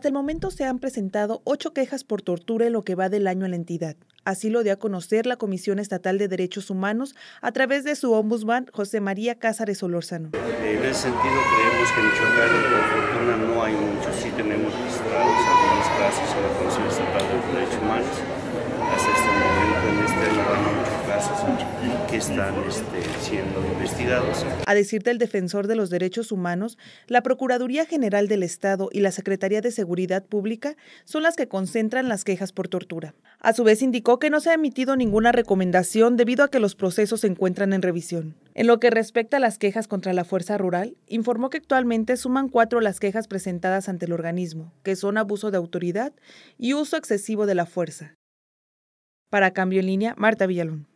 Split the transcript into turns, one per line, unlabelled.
Hasta el momento se han presentado ocho quejas por tortura en lo que va del año a la entidad. Así lo dio a conocer la Comisión Estatal de Derechos Humanos a través de su ombudsman José María Cázares Olorzano.
En ese sentido creemos que en Michoacán, por fortuna, no hay muchos. Sí tenemos registrados algunos casos en la Comisión Estatal de Derechos Humanos
están este, siendo investigados.
A decir del defensor de los derechos humanos, la Procuraduría General del Estado y la Secretaría de Seguridad Pública son las que concentran las quejas por tortura. A su vez, indicó que no se ha emitido ninguna recomendación debido a que los procesos se encuentran en revisión. En lo que respecta a las quejas contra la Fuerza Rural, informó que actualmente suman cuatro las quejas presentadas ante el organismo, que son abuso de autoridad y uso excesivo de la fuerza. Para Cambio en Línea, Marta Villalón.